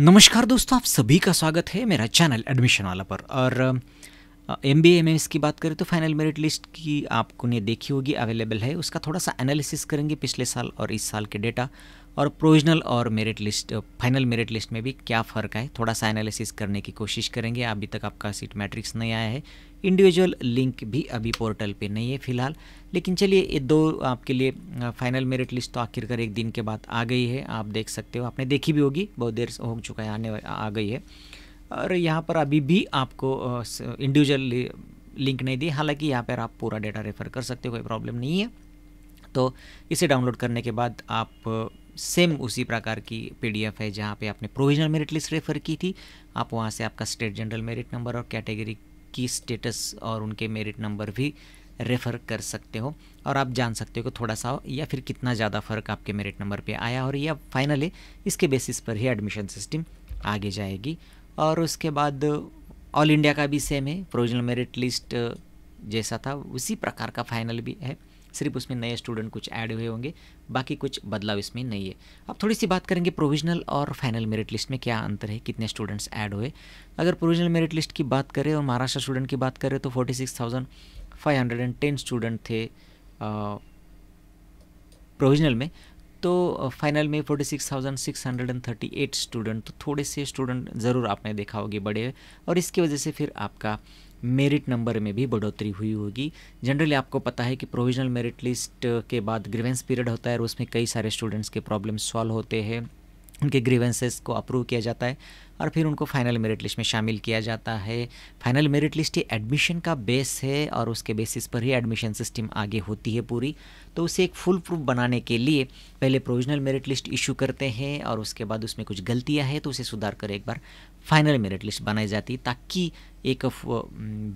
नमस्कार दोस्तों आप सभी का स्वागत है मेरा चैनल एडमिशन वाला पर और एम बी एम एस की बात करें तो फाइनल मेरिट लिस्ट की आपको ने देखी होगी अवेलेबल है उसका थोड़ा सा एनालिसिस करेंगे पिछले साल और इस साल के डेटा और प्रोविजनल और merit list final merit list में भी क्या फ़र्क है थोड़ा सा एनालिसिस करने की कोशिश करेंगे अभी तक आपका सीट मैट्रिक्स नहीं आया है इंडिविजुअल लिंक भी अभी पोर्टल पे नहीं है फिलहाल लेकिन चलिए ये दो आपके लिए फाइनल मेरिट लिस्ट तो आखिरकार एक दिन के बाद आ गई है आप देख सकते हो आपने देखी भी होगी बहुत देर हो चुका है आने आ गई है और यहाँ पर अभी भी आपको इंडिविजुअल लिंक नहीं दी हालांकि यहाँ पर आप पूरा डेटा रेफर कर सकते हो कोई प्रॉब्लम नहीं है तो इसे डाउनलोड करने के बाद आप सेम उसी प्रकार की पीडीएफ है जहाँ पे आपने प्रोविजनल मेरिट लिस्ट रेफर की थी आप वहाँ से आपका स्टेट जनरल मेरिट नंबर और कैटेगरी की स्टेटस और उनके मेरिट नंबर भी रेफ़र कर सकते हो और आप जान सकते हो कि थोड़ा सा या फिर कितना ज़्यादा फ़र्क आपके मेरिट नंबर पे आया और या फाइनली इसके बेसिस पर ही एडमिशन सिस्टम आगे जाएगी और उसके बाद ऑल इंडिया का भी सेम है प्रोविजनल मेरिट लिस्ट जैसा था उसी प्रकार का फाइनल भी है सिर्फ उसमें नए स्टूडेंट कुछ ऐड हुए होंगे बाकी कुछ बदलाव इसमें नहीं है अब थोड़ी सी बात करेंगे प्रोविजनल और फाइनल मेरिट लिस्ट में क्या अंतर है कितने स्टूडेंट्स ऐड हुए अगर प्रोविजनल मेरिट लिस्ट की बात करें और महाराष्ट्र स्टूडेंट की बात करें तो forty six thousand five hundred and ten student थे प्रोविजनल में तो फाइनल में forty six thousand six hundred and thirty eight student तो थोड़े से स्टूडेंट ज़रूर आपने देखा होगी बड़े और इसकी वजह से फिर आपका मेरिट नंबर में भी बढ़ोतरी हुई होगी जनरली आपको पता है कि प्रोविजनल मेरिट लिस्ट के बाद ग्रीवेंस पीरियड होता है और उसमें कई सारे स्टूडेंट्स के प्रॉब्लम सॉल्व होते हैं उनके ग्रीवेंसेस को अप्रूव किया जाता है और फिर उनको फाइनल मेरिट लिस्ट में शामिल किया जाता है फाइनल मेरिट लिस्ट ही एडमिशन का बेस है और उसके बेसिस पर ही एडमिशन सिस्टम आगे होती है पूरी तो उसे एक फुल प्रूफ बनाने के लिए पहले प्रोविजनल मेरिट लिस्ट इशू करते हैं और उसके बाद उसमें कुछ गलतियाँ हैं तो उसे सुधार कर एक बार फाइनल मेरिट लिस्ट बनाई जाती है ताकि एक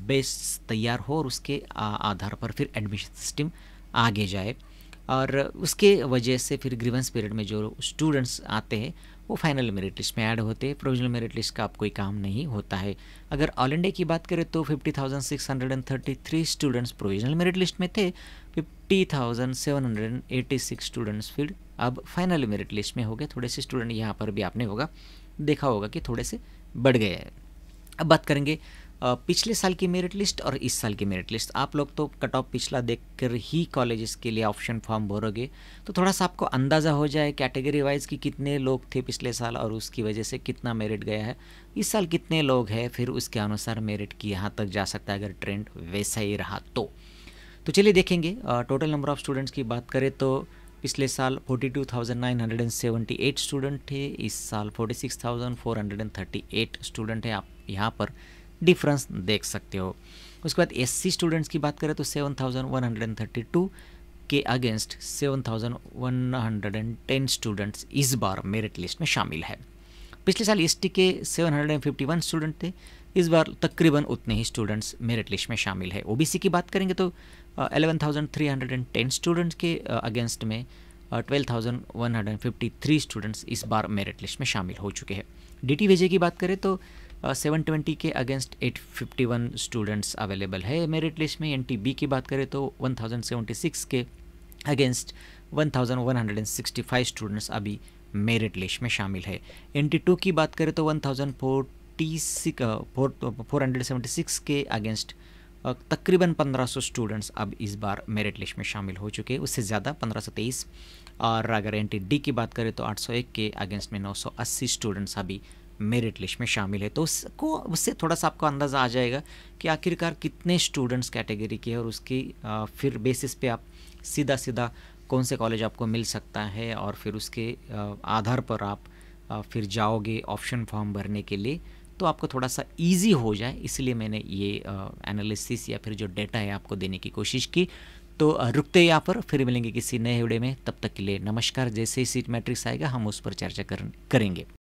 बेस तैयार हो और उसके आधार पर फिर एडमिशन सिस्टम आगे जाए और उसके वजह से फिर ग्रीवेंस पीरियड में जो स्टूडेंट्स आते हैं वो फाइनल मेरिट लिस्ट में ऐड होते हैं प्रोविजनल मेरिट लिस्ट का अब कोई काम नहीं होता है अगर ऑल इंडिया की बात करें तो 50,633 स्टूडेंट्स प्रोविजनल मेरिट लिस्ट में थे 50,786 स्टूडेंट्स फिर अब फाइनल मेरिट लिस्ट में हो गए थोड़े से स्टूडेंट यहाँ पर भी आपने होगा देखा होगा कि थोड़े से बढ़ गए हैं अब बात करेंगे पिछले साल की मेरिट लिस्ट और इस साल की मेरिट लिस्ट आप लोग तो कट ऑफ पिछला देखकर ही कॉलेजेस के लिए ऑप्शन फॉर्म भरोगे तो थोड़ा सा आपको अंदाज़ा हो जाए कैटेगरी वाइज कि कितने लोग थे पिछले साल और उसकी वजह से कितना मेरिट गया है इस साल कितने लोग हैं फिर उसके अनुसार मेरिट की यहाँ तक जा सकता है अगर ट्रेंड वैसा ही रहा तो तो चलिए देखेंगे टोटल नंबर ऑफ़ स्टूडेंट्स की बात करें तो पिछले साल 42,978 स्टूडेंट थे इस साल 46,438 स्टूडेंट हैं आप यहाँ पर डिफरेंस देख सकते हो उसके बाद एस स्टूडेंट्स की बात करें तो सेवन के अगेंस्ट 7110 स्टूडेंट्स इस बार मेरिट लिस्ट में शामिल है पिछले साल एसटी के 751 स्टूडेंट थे इस बार तकरीबन उतने ही स्टूडेंट्स मेरिट लिस्ट में शामिल है ओबीसी की बात करेंगे तो 11,310 स्टूडेंट्स के अगेंस्ट में 12,153 स्टूडेंट्स इस बार मेरिट लिस्ट में शामिल हो चुके हैं डी टी की बात करें तो सेवन uh, ट्वेंटी के against eight fifty one students available है मेरिट लिस्ट में एन टी बी की बात करें तो वन थाउजेंड सेवेंटी सिक्स के against one thousand one hundred and sixty five students अभी मेरिट लिस्ट में शामिल है एन टी टू की बात करें तो one thousand forty six four four hundred seventy six के अगेंस्ट uh, तकरीबन पंद्रह सौ स्टूडेंट्स अब इस बार मेरिट लिस्ट में शामिल हो चुके हैं उससे ज़्यादा पंद्रह सौ तेईस और अगर एन टी डी की बात करें तो आठ सौ एक के अगेंस्ट में नौ सौ अस्सी स्टूडेंट्स अभी मेरिट लिस्ट में शामिल है तो उसको उससे थोड़ा सा आपको अंदाज़ा आ जाएगा कि आखिरकार कितने स्टूडेंट्स कैटेगरी के हैं और उसकी फिर बेसिस पे आप सीधा सीधा कौन से कॉलेज आपको मिल सकता है और फिर उसके आधार पर आप फिर जाओगे ऑप्शन फॉर्म भरने के लिए तो आपको थोड़ा सा ईजी हो जाए इसलिए मैंने ये एनालिसिस या फिर जो डेटा है आपको देने की कोशिश की तो रुकते यहाँ पर फिर मिलेंगे किसी नए वीडियो में तब तक के लिए नमस्कार जैसे ही सीट मैट्रिक्स आएगा हम उस पर चर्चा करेंगे